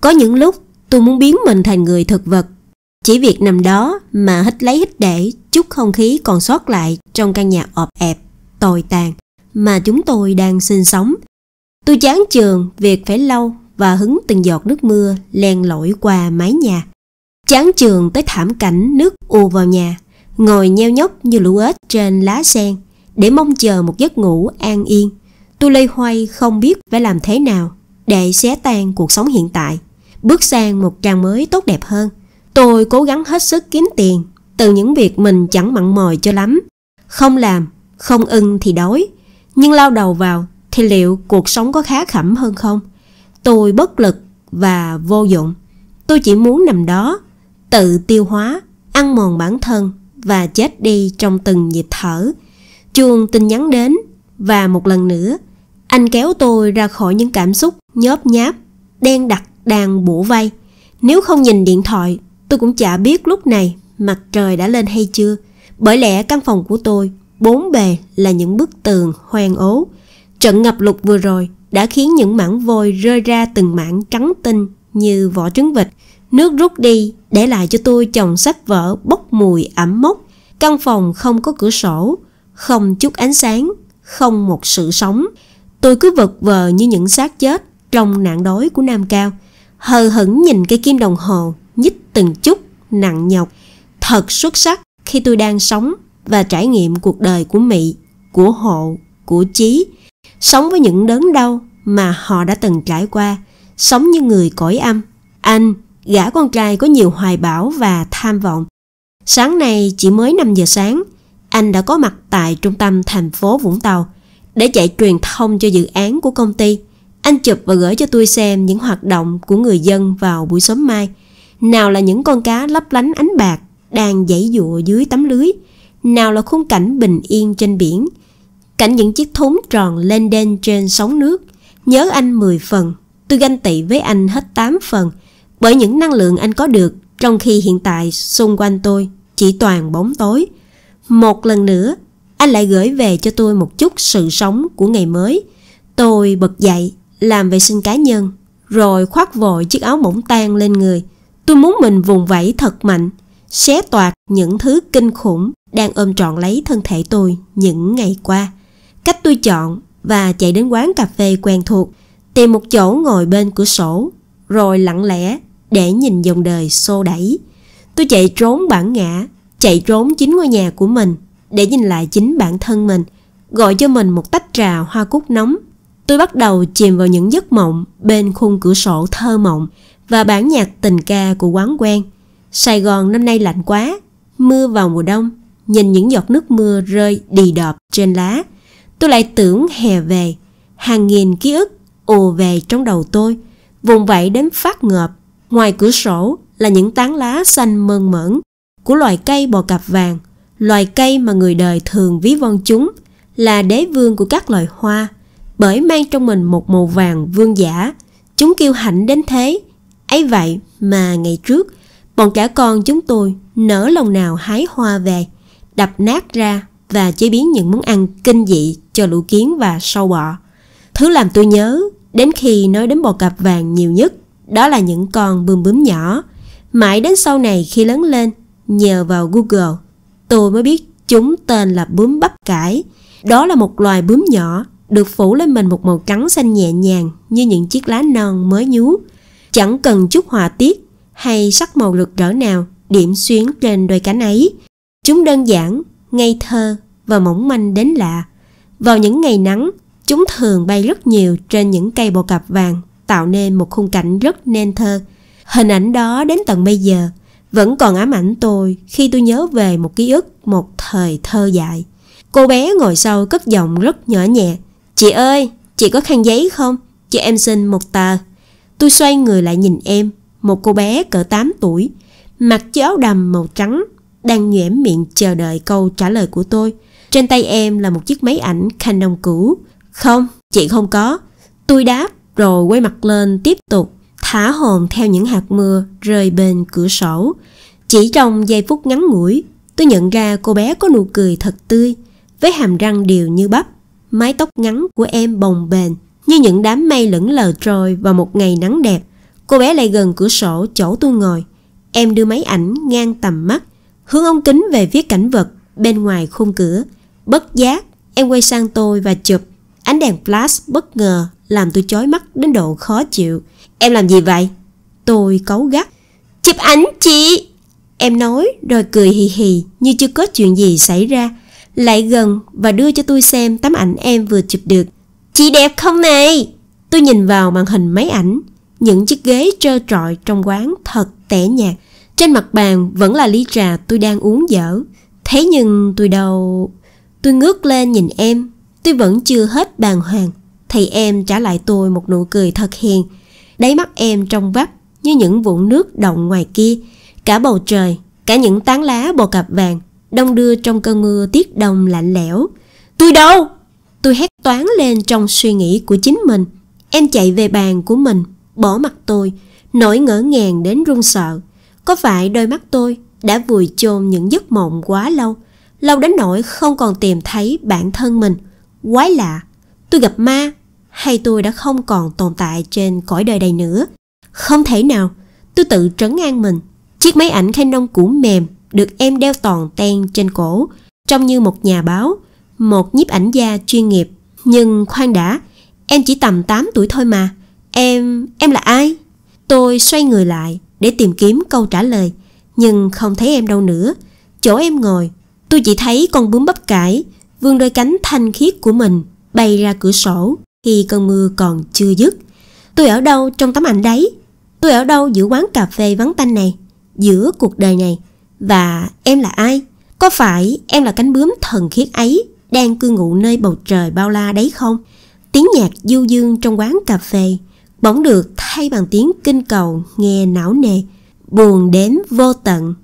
Có những lúc tôi muốn biến mình thành người thực vật. Chỉ việc nằm đó mà hít lấy hít để chút không khí còn sót lại trong căn nhà ọp ẹp, tồi tàn mà chúng tôi đang sinh sống. Tôi chán trường việc phải lau và hứng từng giọt nước mưa len lỏi qua mái nhà. Chán trường tới thảm cảnh nước u vào nhà, ngồi nheo nhóc như lũ ếch trên lá sen để mong chờ một giấc ngủ an yên. Tôi lây hoay không biết phải làm thế nào để xé tan cuộc sống hiện tại bước sang một trang mới tốt đẹp hơn. Tôi cố gắng hết sức kiếm tiền từ những việc mình chẳng mặn mòi cho lắm. Không làm, không ưng thì đói. Nhưng lao đầu vào thì liệu cuộc sống có khá khẩm hơn không? Tôi bất lực và vô dụng. Tôi chỉ muốn nằm đó, tự tiêu hóa, ăn mòn bản thân và chết đi trong từng nhịp thở. Chuông tin nhắn đến và một lần nữa, anh kéo tôi ra khỏi những cảm xúc nhớp nháp, đen đặc đang bủ vây. Nếu không nhìn điện thoại, tôi cũng chả biết lúc này mặt trời đã lên hay chưa. Bởi lẽ căn phòng của tôi, bốn bề là những bức tường hoang ố. Trận ngập lụt vừa rồi đã khiến những mảng vôi rơi ra từng mảng trắng tinh như vỏ trứng vịt. Nước rút đi để lại cho tôi chồng sách vở bốc mùi ẩm mốc. Căn phòng không có cửa sổ, không chút ánh sáng, không một sự sống. Tôi cứ vật vờ như những xác chết trong nạn đói của Nam Cao hờ hững nhìn cái kim đồng hồ nhích từng chút nặng nhọc thật xuất sắc khi tôi đang sống và trải nghiệm cuộc đời của mị của hộ của chí sống với những đớn đau mà họ đã từng trải qua sống như người cõi âm anh gã con trai có nhiều hoài bão và tham vọng sáng nay chỉ mới 5 giờ sáng anh đã có mặt tại trung tâm thành phố Vũng Tàu để chạy truyền thông cho dự án của công ty anh chụp và gửi cho tôi xem những hoạt động của người dân vào buổi sớm mai. Nào là những con cá lấp lánh ánh bạc đang dãy dụa dưới tấm lưới, nào là khung cảnh bình yên trên biển, cảnh những chiếc thúng tròn lên đen trên sóng nước. Nhớ anh 10 phần, tôi ganh tị với anh hết 8 phần, bởi những năng lượng anh có được trong khi hiện tại xung quanh tôi chỉ toàn bóng tối. Một lần nữa, anh lại gửi về cho tôi một chút sự sống của ngày mới. Tôi bật dậy làm vệ sinh cá nhân, rồi khoác vội chiếc áo mỏng tan lên người. Tôi muốn mình vùng vẫy thật mạnh, xé toạc những thứ kinh khủng đang ôm trọn lấy thân thể tôi những ngày qua. Cách tôi chọn và chạy đến quán cà phê quen thuộc, tìm một chỗ ngồi bên cửa sổ, rồi lặng lẽ để nhìn dòng đời xô đẩy. Tôi chạy trốn bản ngã, chạy trốn chính ngôi nhà của mình để nhìn lại chính bản thân mình, gọi cho mình một tách trà hoa cúc nóng Tôi bắt đầu chìm vào những giấc mộng bên khung cửa sổ thơ mộng và bản nhạc tình ca của quán quen. Sài Gòn năm nay lạnh quá, mưa vào mùa đông, nhìn những giọt nước mưa rơi đì đọp trên lá. Tôi lại tưởng hè về, hàng nghìn ký ức ùa về trong đầu tôi, vùng vẫy đến phát ngợp. Ngoài cửa sổ là những tán lá xanh mơn mởn của loài cây bò cạp vàng, loài cây mà người đời thường ví von chúng là đế vương của các loài hoa bởi mang trong mình một màu vàng vương giả. Chúng kiêu hãnh đến thế. ấy vậy mà ngày trước, bọn cả con chúng tôi nở lòng nào hái hoa về, đập nát ra và chế biến những món ăn kinh dị cho lũ kiến và sâu bọ. Thứ làm tôi nhớ đến khi nói đến bò cạp vàng nhiều nhất đó là những con bươm bướm nhỏ. Mãi đến sau này khi lớn lên, nhờ vào Google, tôi mới biết chúng tên là bướm bắp cải. Đó là một loài bướm nhỏ được phủ lên mình một màu trắng xanh nhẹ nhàng như những chiếc lá non mới nhú. Chẳng cần chút họa tiết hay sắc màu rực rỡ nào điểm xuyến trên đôi cánh ấy. Chúng đơn giản, ngây thơ và mỏng manh đến lạ. Vào những ngày nắng, chúng thường bay rất nhiều trên những cây bồ cạp vàng, tạo nên một khung cảnh rất nên thơ. Hình ảnh đó đến tận bây giờ vẫn còn ám ảnh tôi khi tôi nhớ về một ký ức một thời thơ dại. Cô bé ngồi sau cất giọng rất nhỏ nhẹ, Chị ơi, chị có khăn giấy không? Chị em xin một tờ. Tôi xoay người lại nhìn em, một cô bé cỡ 8 tuổi, mặc chiếc áo đầm màu trắng, đang nhoẻm miệng chờ đợi câu trả lời của tôi. Trên tay em là một chiếc máy ảnh Canon cũ. Không, chị không có. Tôi đáp rồi quay mặt lên tiếp tục thả hồn theo những hạt mưa rơi bên cửa sổ. Chỉ trong giây phút ngắn ngủi, tôi nhận ra cô bé có nụ cười thật tươi, với hàm răng đều như bắp mái tóc ngắn của em bồng bềnh như những đám mây lững lờ trôi vào một ngày nắng đẹp. Cô bé lại gần cửa sổ chỗ tôi ngồi. Em đưa máy ảnh ngang tầm mắt, hướng ống kính về phía cảnh vật bên ngoài khung cửa. Bất giác, em quay sang tôi và chụp. Ánh đèn flash bất ngờ làm tôi chói mắt đến độ khó chịu. Em làm gì vậy? Tôi cấu gắt. Chụp ảnh chị! Em nói rồi cười hì hì như chưa có chuyện gì xảy ra lại gần và đưa cho tôi xem tấm ảnh em vừa chụp được. Chị đẹp không này? Tôi nhìn vào màn hình máy ảnh, những chiếc ghế trơ trọi trong quán thật tẻ nhạt. Trên mặt bàn vẫn là ly trà tôi đang uống dở. Thế nhưng tôi đầu Tôi ngước lên nhìn em, tôi vẫn chưa hết bàng hoàng. Thì em trả lại tôi một nụ cười thật hiền. Đáy mắt em trong vắt như những vũng nước động ngoài kia. Cả bầu trời, cả những tán lá bồ cạp vàng đông đưa trong cơn mưa tiết đồng lạnh lẽo. Tôi đâu? Tôi hét toán lên trong suy nghĩ của chính mình. Em chạy về bàn của mình, bỏ mặt tôi, nỗi ngỡ ngàng đến run sợ. Có phải đôi mắt tôi đã vùi chôn những giấc mộng quá lâu, lâu đến nỗi không còn tìm thấy bản thân mình. Quái lạ, tôi gặp ma hay tôi đã không còn tồn tại trên cõi đời này nữa. Không thể nào, tôi tự trấn an mình. Chiếc máy ảnh Canon cũ mềm được em đeo toàn ten trên cổ, trông như một nhà báo, một nhiếp ảnh gia chuyên nghiệp. Nhưng khoan đã, em chỉ tầm 8 tuổi thôi mà. Em, em là ai? Tôi xoay người lại để tìm kiếm câu trả lời, nhưng không thấy em đâu nữa. Chỗ em ngồi, tôi chỉ thấy con bướm bắp cải, vương đôi cánh thanh khiết của mình, bay ra cửa sổ khi cơn mưa còn chưa dứt. Tôi ở đâu trong tấm ảnh đấy? Tôi ở đâu giữa quán cà phê vắng tanh này? Giữa cuộc đời này? Và em là ai? Có phải em là cánh bướm thần khiết ấy đang cư ngụ nơi bầu trời bao la đấy không? Tiếng nhạc du dương trong quán cà phê bỗng được thay bằng tiếng kinh cầu nghe não nề, buồn đến vô tận.